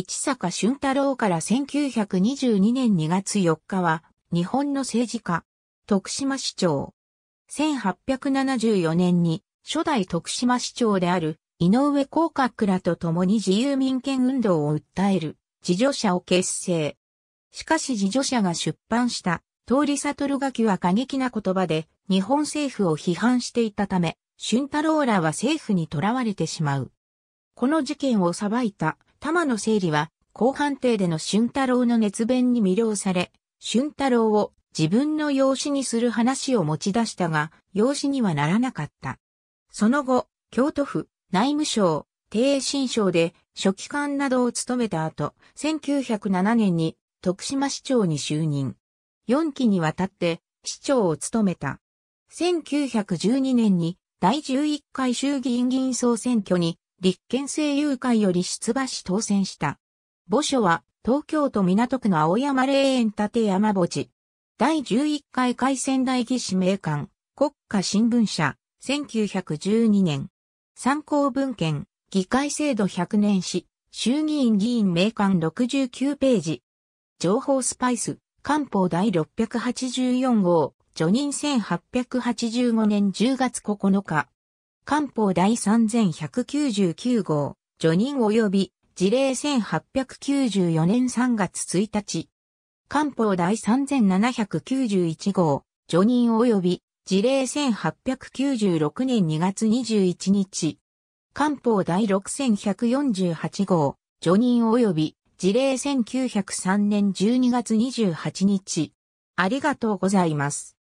市坂俊太郎から1922年2月4日は、日本の政治家、徳島市長。1874年に、初代徳島市長である、井上公閣らと共に自由民権運動を訴える、自助者を結成。しかし自助者が出版した、通り悟書きは過激な言葉で、日本政府を批判していたため、俊太郎らは政府に囚われてしまう。この事件を裁いた玉野整理は、後半帝での俊太郎の熱弁に魅了され、俊太郎を自分の養子にする話を持ち出したが、養子にはならなかった。その後、京都府、内務省、定新省で書記官などを務めた後、1907年に徳島市長に就任。4期にわたって市長を務めた。1912年に第11回衆議院議員総選挙に立憲政友会より出馬し当選した。墓所は、東京都港区の青山霊園立山墓地。第11回海鮮大義士名館、国家新聞社、1912年。参考文献、議会制度100年史、衆議院議員名館69ページ。情報スパイス、官報第684号、除任1885年10月9日。官報第3199号、除任及び事例1894年3月1日。官報第3791号、除任及び事例1896年2月21日。官報第6148号、除任及び事例1903年12月28日。ありがとうございます。